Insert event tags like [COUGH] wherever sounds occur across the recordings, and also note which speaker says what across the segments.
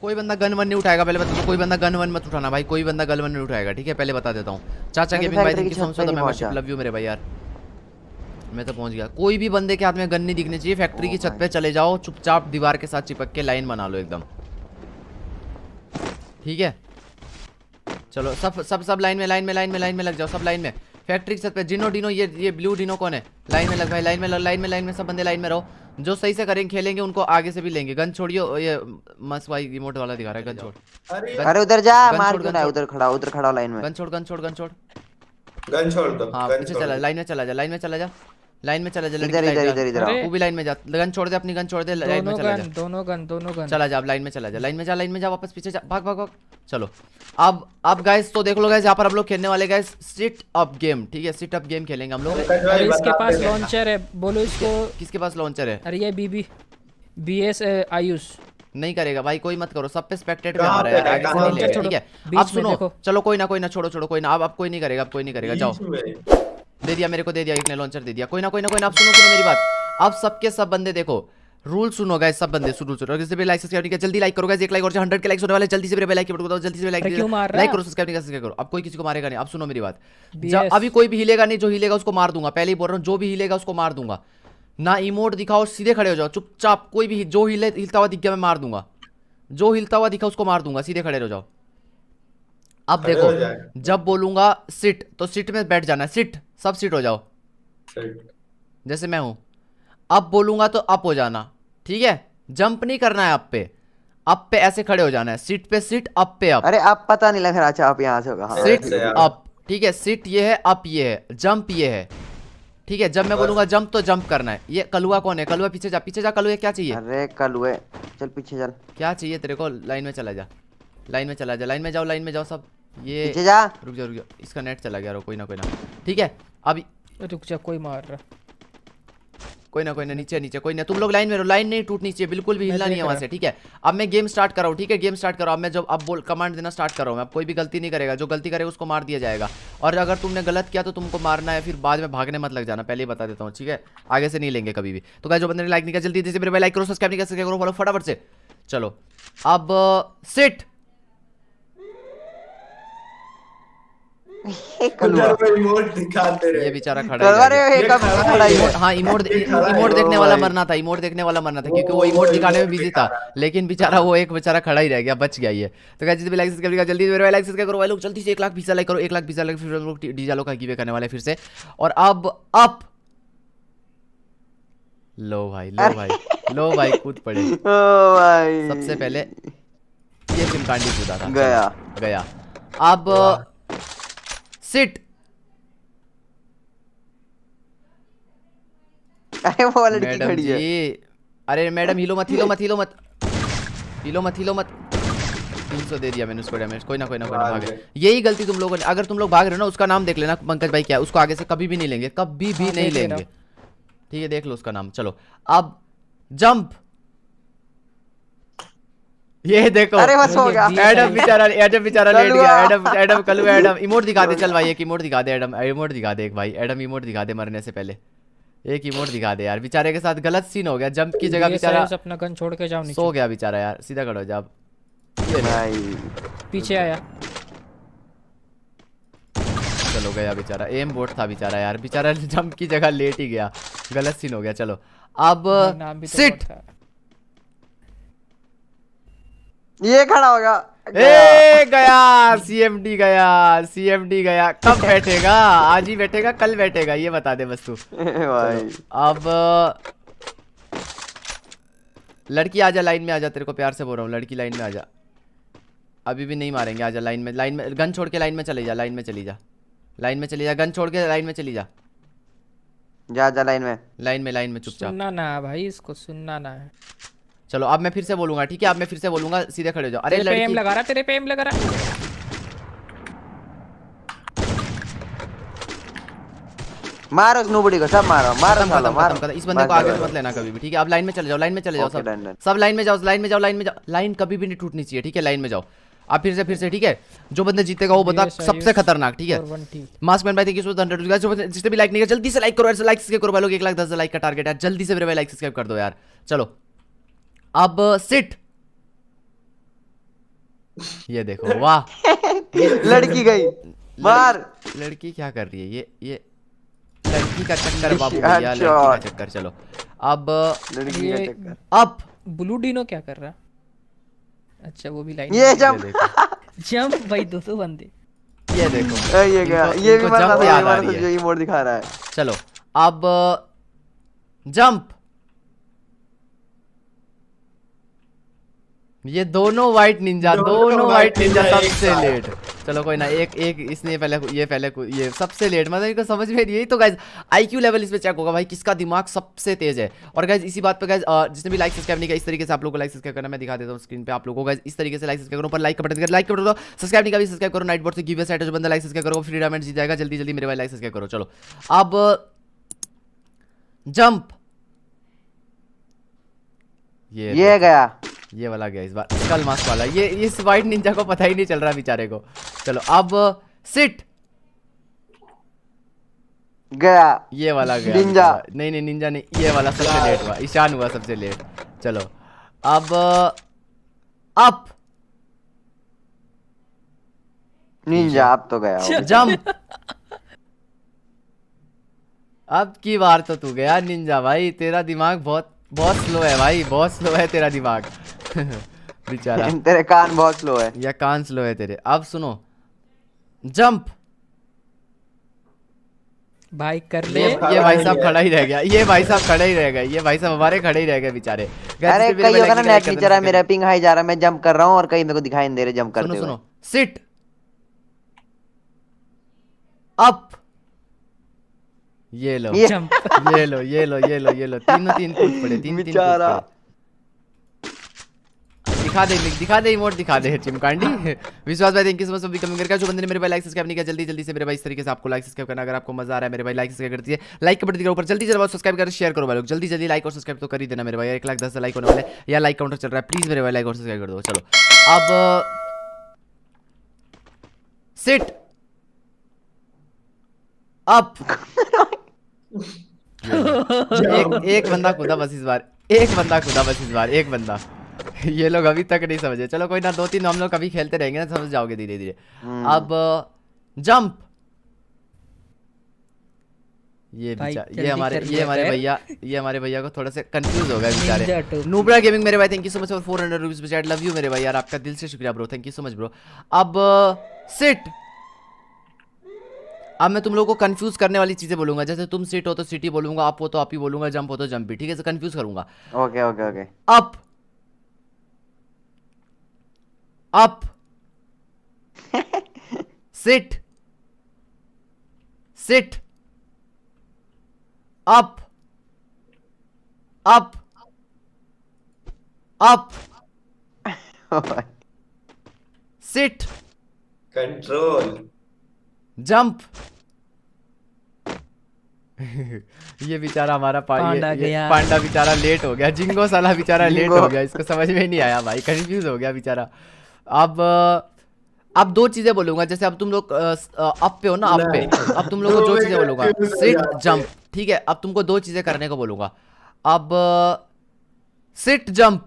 Speaker 1: कोई बंदा gun one नहीं उठाएगा पहले बता कोई बंदा गन वन मत उठाना भाई कोई बंदा गन वन नहीं उठाएगा ठीक है पहले बता देता हूँ चाचा के भाई thank you so love you मेरे भाई यार मैं तो पहुंच गया कोई भी बंदे के हाथ में गन नहीं दिखने चाहिए फैक्ट्री oh की छत पे चले जाओ चुपचाप दीवार के साथ चिपक के लाइन बना लो एकदम ठीक है चलो सब सब सब लाइन में लाइन में लाइन में लाइन में लग जाओ सब लाइन में फैक्ट्री के छत पे जिनो डिनो ये ये ब्लू डिनो कौन है लाइन में लग भाई लाइन में लग लाइन में लाइन में सब बंदे लाइन में रहो जो सही से करेंगे खेलेंगे उनको आगे से भी लेंगे गन छोड़ियो ये मस्त भाई रिमोट वाला दिखा रहा है गन छोड़ अरे उधर जा मार दो ना उधर खड़ा उधर खड़ा लाइन में गन छोड़ गन छोड़ गन छोड़ गन छोड़ दो हां पीछे चला लाइन में चला जा लाइन में चला जा लाइन में चला जाए इधर भी लाइन में जा गन छोड़ दे अपनी गन छोड़ दे लाइन में चला जा दोनों गन दोनों गन चला जा लाइन में चला जाए लाइन में जा लाइन में जा वापस पीछे जा भाग भाग भाग चलो अब अब गाइस तो देख लो गाइस यहाँ पर हम लोग खेलने वाले गाइस सिट अप गेम ठीक है सिट अप गेम खेलेंगे हम लोग इसके पास लॉन्चर है बोलो इसको किसके पास लॉन्चर है अरे ये बीबी बीएस आयुष नहीं करेगा भाई कोई मत करो सब पे स्पेक्टेट में आ रहा है आगे से नहीं ले ठीक है अब सुनो चलो कोई ना कोई ना छोड़ो छोड़ो कोई ना अब कोई नहीं करेगा अब कोई नहीं करेगा जाओ दे दिया मेरे को दे दिया एक ने लॉन्चर दे दिया कोई ना कोई ना कोई ना आप सुनो सुनो मेरी बात आप सबके सब बंदे देखो रूल सुनो गए सब बंदे सुनो सुनो जैसे भी लाइक सब्सक्राइब किया जल्दी लाइक करो एक लाइक और हंड्रेड के लाइक होने वाले जल्दी से मेरे लाइक बताओ जल्दी से लाइक लाइक करो सब्सक्राइब नहीं सब्सक्राइब करो अब कोई किसी को मारेगा नहीं अब सुनो मेरी बात अभी कोई भी हिलेगा नहीं जो हिलेगा उसको मार दूंगा पहले ही बोल रहा हूँ जो भी हिलेगा उसको मार दूंगा ना इमोट दिखाओ सीधे खड़े हो जाओ चुपचाप कोई भी जो हिले हिलता हुआ दिख गया मैं मार दूंगा जो हिलता हुआ दिखा उसको मार दूंगा सीधे खड़े हो जाओ अब देखो जब बोलूंगा सिट तो सिट में बैठ जाना सिट सब सिट हो जाओ जैसे मैं हूं अब बोलूंगा तो अप हो जाना ठीक है जंप नहीं करना है अप पे अप पे ऐसे खड़े हो जाना है सिट पे सिट अप पे अप अरे आप पता नहीं लग रहा अच्छा आप यहाँ से होगा सिट हाँ। अप ठीक है सिट ये है अप ये है जंप ये है ठीक है जब मैं बोलूंगा जंप तो जंप करना है ये कलुआ कौन है कलुआ पीछे जा पीछे जा कलुए क्या चाहिए अरे कलुए चल पीछे चल क्या चाहिए तेरे को लाइन में चला जा लाइन में चला जाओ लाइन में जाओ लाइन में जाओ सब ये जा रुक जा रुक जा इसका नेट चला गया कोई ना कोई ना ठीक है अभी रुक जा कोई मार रहा कोई ना कोई ना नीचे नीचे कोई ना तुम लोग लाइन में रहो लाइन नहीं टूटनी चाहिए बिल्कुल भी हिलना नहीं है वहाँ से ठीक है अब मैं गेम स्टार्ट कराऊँ ठीक है गेम स्टार्ट अब मैं जब अब बोल कमांड देना स्टार्ट कराऊँ मैं अब कोई भी गलती नहीं करेगा जो गलती करेगा उसको मार दिया जाएगा और अगर तुमने गलत किया तो तुमको मारना है फिर बाद में भागने मत लग जाना पहले ही बता देता हूँ ठीक है आगे से नहीं लेंगे कभी भी तो क्या जो बंदे ने लाइक नहीं किया जल्दी जैसे मेरे लाइक करो सब्सक्राइब नहीं कर सकते करो फटाफट से चलो अब सिट [LAUGHS] ये बेचारा खड़ा मरना था इमोट देखने वाला मरना था क्योंकि वो इमोट दिखाने में बिजी था लेकिन बेचारा वो एक बेचारा खड़ा ही रह गया बच गया ये तो जल्दी करो लोग जल्दी से एक लाख बीसा लाइक करो एक लाख बीसा लाइक फिर डीजालो का गिवे करने वाले फिर से और अब अब लो भाई लो भाई लो भाई कूद पड़े ओ भाई सबसे पहले ये था गया गया अब सिट अरे [LAUGHS] वो लड़की खड़ी है अरे मैडम हिलो मत हिलो मत हिलो मत हिलो मत हिलो मत तीन सौ दे दिया मैंने उसको डैमेज कोई ना कोई ना कोई ना यही गलती तुम लोगों ने अगर तुम लोग भाग रहे हो ना उसका नाम देख लेना पंकज भाई क्या उसको आगे से कभी भी नहीं लेंगे कभी भी हाँ, नहीं लेंगे ठीक है देख लो उसका नाम चलो अब जंप ये देखो अरे बस हो गया एडम बेचारा एडम बेचारा लेट गया एडम एडम कलू एडम इमोट दिखा दे चल भाई एक इमोट दिखा दे एडम इमोट दिखा दे एक भाई एडम इमोट दिखा दे मरने से पहले एक इमोट दिखा दे यार बेचारे के साथ गलत सीन हो गया जंप की जगह बेचारा अपना गन छोड़ के जाओ नीचे सो गया बेचारा यार सीधा खड़ो जाओ पीछे आया चलो गया बेचारा एम बोट था बेचारा यार बेचारा जंप की जगह लेट ही गया गलत सीन हो गया चलो अब सिट ये खड़ा होगा ए गया डी गया डी गया कब बैठेगा आज ही बैठेगा कल बैठेगा ये बता दे बस तू [LAUGHS] भाई अब लड़की आजा लाइन में आजा तेरे को प्यार से बोल रहा हूँ लड़की लाइन में आजा अभी भी नहीं मारेंगे आजा लाइन में लाइन में गन छोड़ के लाइन में चले जा लाइन में चली जा लाइन में चली जा गन छोड़ के लाइन में चली जा जा जा लाइन में लाइन में लाइन में चुपचाप सुनना ना भाई इसको सुनना ना है चलो अब मैं फिर से बोलूंगा ठीक है अब मैं फिर से बोलूंगा सीधे खड़े जाओ अरे लड़की लगा रहा तेरे पेम लगा रहा मारो स्नूबड़ी को सब मारो मारो साला मारो खत्म इस बंदे को आगे तो मत लेना कभी भी ठीक है अब लाइन में चले जाओ लाइन में चले जाओ सब सब लाइन में जाओ लाइन में जाओ लाइन में जाओ लाइन कभी भी नहीं टूटनी चाहिए ठीक है लाइन में जाओ आप फिर से फिर से ठीक है जो बंदे जीतेगा वो बता सबसे खतरनाक ठीक है मास्क मैन भाई थैंक यू सो हंड्रेड जो जिसने भी लाइक नहीं किया जल्दी से लाइक करो ऐसे लाइक सब्सक्राइब करो भाई लोग एक लाख दस लाइक का टारगेट है जल्दी से मेरे भाई लाइक सब्सक्राइब कर दो यार चलो अब सिट ये देखो वाह [LAUGHS] लड़की गई मार लड़की क्या कर रही है ये ये लड़की का चक्कर बाबू [LAUGHS] भैया लड़की का अच्छा। चक्कर चलो अब लड़की का चक्कर अब ब्लू डिनो क्या कर रहा अच्छा वो भी लाइन ये जंप [LAUGHS] जंप भाई दो दो बंदे ये देखो ये क्या ये भी मार रहा है ये मोड़ दिखा रहा है चलो अब जंप ये दोनों व्हाइट निंजा दोनों व्हाइट निंजा सबसे लेट चलो कोई ना एक एक इसने पहले ये पहले ये सबसे लेट मतलब इनको समझ में यही तो गाइज आईक्यू लेवल इसमें चेक होगा भाई किसका दिमाग सबसे तेज है और गाइज इसी बात पे गाइज जिसने भी लाइक सब्सक्राइब नहीं किया इस तरीके से आप लोगों को लाइक सब्सक्राइब करना मैं दिखा देता हूँ स्क्रीन पे आप लोगों को गाइज इस तरीके से लाइक सब्सक्राइब करो पर लाइक बटन कर लाइक कर दो सब्सक्राइब नहीं कभी सब्सक्राइब करो नाइट बोर्ड से गिवे साइट बंद लाइक सब्सक्राइब करो फ्री डायमेंट जी जाएगा जल्दी जल्दी मेरे भाई लाइक सब्सक्राइब करो चलो अब जंप ये ये गया ये वाला गया इस बार कल मास्क वाला ये इस वाइट निंजा को पता ही नहीं चल रहा बेचारे को चलो अब सिट गया ये वाला गया निंजा नहीं नहीं निंजा नहीं ये वाला सबसे लेट हुआ ईशान हुआ सबसे लेट चलो अब अप निंजा आप तो गया जंप अब की बार तो तू गया निंजा भाई तेरा दिमाग बहुत बहुत स्लो है भाई बहुत स्लो है तेरा दिमाग [LAUGHS] बेचारा [LAUGHS] तेरे कान बहुत स्लो है या कान स्लो है तेरे अब सुनो जंप भाई कर ले ये भाई साहब खड़ा ही रह गया ये भाई साहब खड़ा ही रह गए ये भाई साहब हमारे खड़े ही रह गए बेचारे अरे कई होगा ना नेट नीचे रहा मेरा पिंग हाई जा रहा मैं जंप कर रहा हूँ और कहीं मेरे को दिखाई नहीं दे रहे जंप करते हुए सुनो सिट अप ये लो ये लो ये लो ये लो ये लो तीन तीन कूद पड़े तीन तीन दिखा दे दिखा दे इमोट दिखा दे चिमकांडी विश्वास भाई thank you so much comment करके जो बंदे ने मेरे भाई लाइक सब्सक्राइब नहीं किया जल्दी जल्दी से मेरे भाई इस तरीके से आपको लाइक सब्सक्राइब करना अगर आपको मजा आ रहा है मेरे भाई लाइक सब्सक्राइब करती है लाइक के बटन के ऊपर जल्दी जल्दी सब्सक्राइब कर शेयर करो भाई लोग जल्दी जल्दी लाइक और सब्सक्राइब तो कर ही देना मेरे भाई एक लाख दस लाइक होने वाले या लाइक काउंटर चल रहा है प्लीज मेरे भाई लाइक और सब्सक्राइब कर दो चलो अब सिट अप [LAUGHS] एक, एक बंदा खुदा बस [LAUGHS] इस बार एक बंदा खुदा बस इस बार एक बंदा [LAUGHS] ये लोग अभी तक नहीं समझे चलो कोई ना दो तीन हम लोग कभी खेलते रहेंगे ना समझ जाओगे धीरे धीरे हम्म। अब जंप ये ये हमारे ये हमारे भैया ये हमारे भैया को थोड़ा सा कंफ्यूज हो गया बेचारे नूबरा गेमिंग मेरे भाई thank you so much for four hundred rupees love you मेरे भाई यार आपका दिल से शुक्रिया bro thank you so much bro अब सिट अब मैं तुम लोगों को कंफ्यूज करने वाली चीजें बोलूंगा जैसे तुम सीट हो तो सिटी बोलूंगा आप हो तो आप ही बोलूंगा जंप हो तो जंप भी ठीक है कंफ्यूज करूंगा okay okay okay up up sit sit up up up sit control jump [LAUGHS] ये बेचारा हमारा पांडा पांडा बेचारा लेट हो गया जिंगो साला बेचारा लेट हो गया इसको समझ में नहीं आया भाई कंफ्यूज हो गया बेचारा अब अब दो चीजें बोलूंगा जैसे अब तुम लोग अप पे हो ना अप पे अब तुम लोग को दो चीजें बोलूंगा सिट [LAUGHS] जंप ठीक है अब तुमको दो चीजें करने को बोलूंगा अब सिट जंप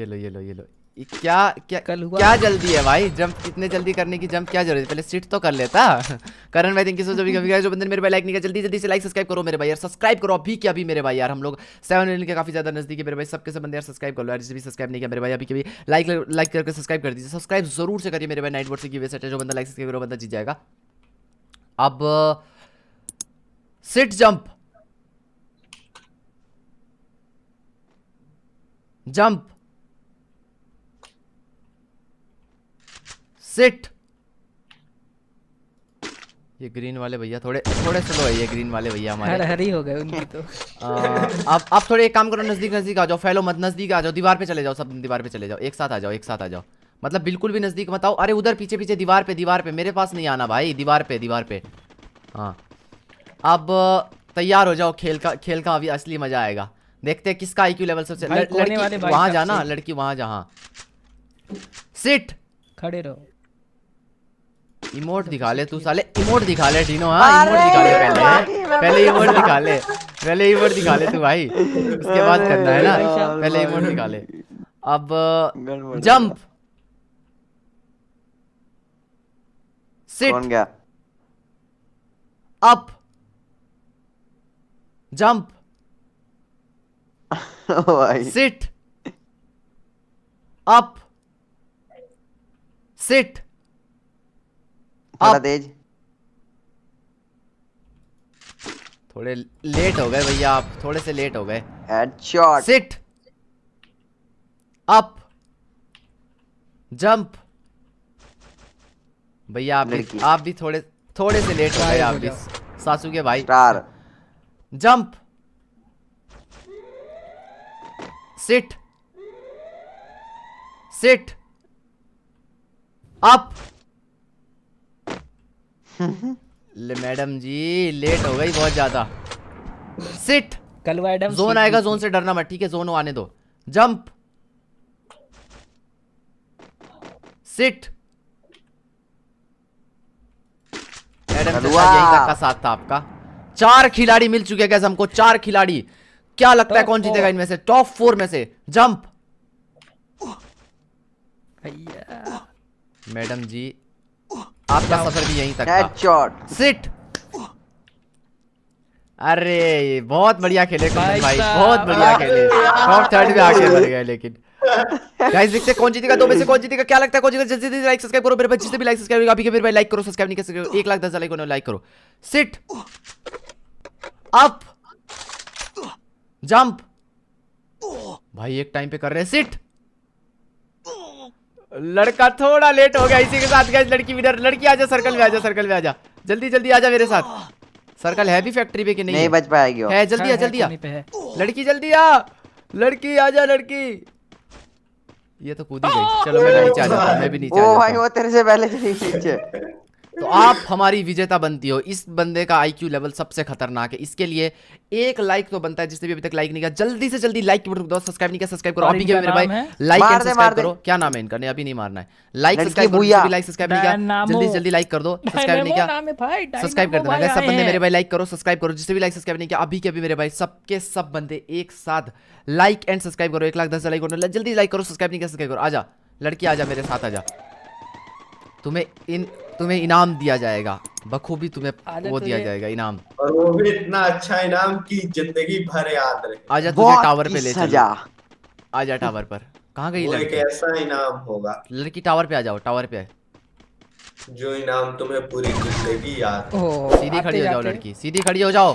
Speaker 1: ये लो ये लो ये लो क्या क्या कल हुआ क्या जल्दी है भाई जंप इतने जल्दी करने की जंप क्या जरूरत है पहले सीट तो कर लेता [LAUGHS] करण भाई थैंक यू सो मच अभी जो बंदे मेरे भाई लाइक नहीं किया जल्दी जल्दी से लाइक सब्सक्राइब करो मेरे भाई यार सब्सक्राइब करो अभी क्या अभी मेरे भाई यार हम लोग सेवन मिलियन के काफी ज्यादा नजदीक है मेरे भाई सबके सब बंदे यार सब्सक्राइब करो यार जिस भी सब्सक्राइब नहीं किया मेरे भाई अभी कभी लाइक लाइक करके सब्सक्राइब कर दीजिए सब्सक्राइब जरूर से करिए मेरे भाई नाइट वर्ड से की वजह से जो बंदा लाइक सब्सक्राइब करो बंदा जीत जाएगा अब सिट जंप जंप सिट ये ग्रीन वाले भैया थोड़े थोड़े स्लो है ये ग्रीन वाले भैया हमारे हरी हो गए उनकी तो [LAUGHS] आप आप थोड़े एक काम करो नजदीक नजदीक आ जाओ फैलो मत नजदीक आ जाओ दीवार पे चले जाओ सब दीवार पे चले जाओ एक साथ आ जाओ एक साथ आ जाओ मतलब बिल्कुल भी नजदीक मत आओ अरे उधर पीछे पीछे दीवार पे दीवार पे मेरे पास नहीं आना भाई दीवार पे दीवार पे हाँ अब तैयार हो जाओ खेल का खेल का अभी असली मजा आएगा देखते हैं किसका आईक्यू लेवल सबसे लड़की वहाँ जाना लड़की वहां जा सिट हाँ। खड़े रहो इमोट दिखा ले तू साले इमोट दिखा ले डीनो हाँ इमोट दिखा ले पहले पहले इमोट दिखा ले पहले इमोट दिखा ले तू भाई उसके बाद करना है ना पहले इमोट दिखा ले अब जंप सिट गया up jump sit up sit थोड़ा तेज थोड़े लेट हो गए भैया आप थोड़े से लेट हो गए हेडशॉट सिट अप जंप भैया आप भी आप भी थोड़े थोड़े से लेट हो गए आप भी सासू के भाई star jump sit sit up ले मैडम जी लेट हो गई बहुत ज्यादा सिट कल मैडम जोन आएगा जोन से डरना मत ठीक है जोन आने दो जंप सिट मैडम का साथ था आपका चार खिलाड़ी मिल चुके हैं कैसे हमको चार खिलाड़ी क्या लगता है कौन जीतेगा इनमें से टॉप फोर में से जंप मैडम जी आपका सफर भी यहीं तक सिट अरे बहुत बढ़िया खेले भाई बहुत बढ़िया खेले टॉप थर्ड में आके बढ़ गए लेकिन गाइस देखते कौन जीतेगा दो में से कौन जीतेगा क्या लगता है कौन जीतेगा जल्दी जल्दी लाइक सब्सक्राइब करो मेरे भाई जिसने भी लाइक सब्सक्राइब अभी के मेरे भाई लाइक करो सब्सक्राइब नहीं कर सकते तो एक लाख दस लाइक लाइक करो सिट अप जंप भाई एक टाइम पे कर रहे हैं सिट लड़का थोड़ा लेट हो गया इसी के साथ गैस लड़की भी लड़की आजा सर्कल में आजा सर्कल में आजा जल्दी जल्दी आजा मेरे साथ सर्कल है भी फैक्ट्री पे कि नहीं नहीं बच पाएगी है जल्दी आ जल्दी आ लड़की जल्दी आ लड़की आजा लड़की ये तो कूदी गई चलो मैं नीचे आ जाता मैं भी नीचे ओ भाई वो तेरे से पहले चली नीचे तो आप हमारी विजेता बनती हो इस बंदे का आईक्यू लेवल सबसे खतरनाक है इसके लिए एक लाइक तो बनता है जिसने भी अभी तक लाइक नहीं किया जल्दी से जल्दी लाइक दो सब्सक्राइब नहीं किया सब्सक्राइब करो अभी मेरे भाई लाइक एंड सब्सक्राइब करो क्या नाम है इनका नहीं अभी नहीं मारना है लाइक सब्सक्राइब करो लाइक सब्सक्राइब नहीं किया जल्दी जल्दी लाइक कर दो सब्सक्राइब नहीं किया सब्सक्राइब कर देना सब बंदे मेरे भाई लाइक करो सब्सक्राइब करो जिसने भी लाइक सब्सक्राइब नहीं किया अभी के अभी मेरे भाई सबके सब बंदे एक साथ लाइक एंड सब्सक्राइब करो एक लाख दस लाइक करो जल्दी लाइक करो सब्सक्राइब नहीं किया सब्सक्राइब करो आजा लड़की आजा मेरे साथ आजा तुम्हें इन तुम्हें इनाम दिया जाएगा बखूबी तुम्हें वो दिया जाएगा इनाम और वो भी इतना अच्छा इनाम कि जिंदगी भर याद रहे आजा तुझे टावर पे ले सजा आजा टावर पर कहाँ गई लड़की ऐसा इनाम होगा लड़की टावर पे आ जाओ टावर पे जो इनाम तुम्हें पूरी जिंदगी याद सीधी खड़ी हो जाओ लड़की सीधी खड़ी हो जाओ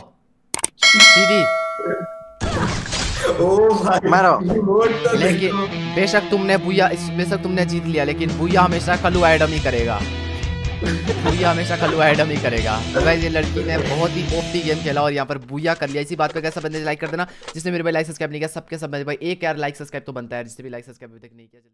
Speaker 1: सीधी तो लेकिन बेशक तुमने बुया बेशक तुमने जीत लिया लेकिन बुया हमेशा कलू एडम ही करेगा बुया हमेशा खलु एडम ही करेगा तो गाइज ये लड़की ने बहुत ही ओपी गेम खेला और यहाँ पर बुया कर लिया इसी बात पर कैसा बंदे लाइक कर देना जिसने मेरे भाई लाइक सब्सक्राइब नहीं किया सबके सब भाई एक यार लाइक सब्सक्राइब तो बनता है जिसने भी लाइक सब्सक्राइब अभी तक नहीं किया